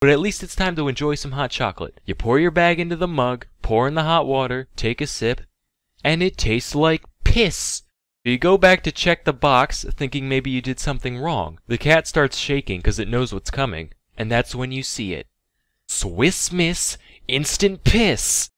But at least it's time to enjoy some hot chocolate. You pour your bag into the mug, pour in the hot water, take a sip, and it tastes like piss. You go back to check the box, thinking maybe you did something wrong. The cat starts shaking because it knows what's coming, and that's when you see it. Swiss Miss Instant Piss!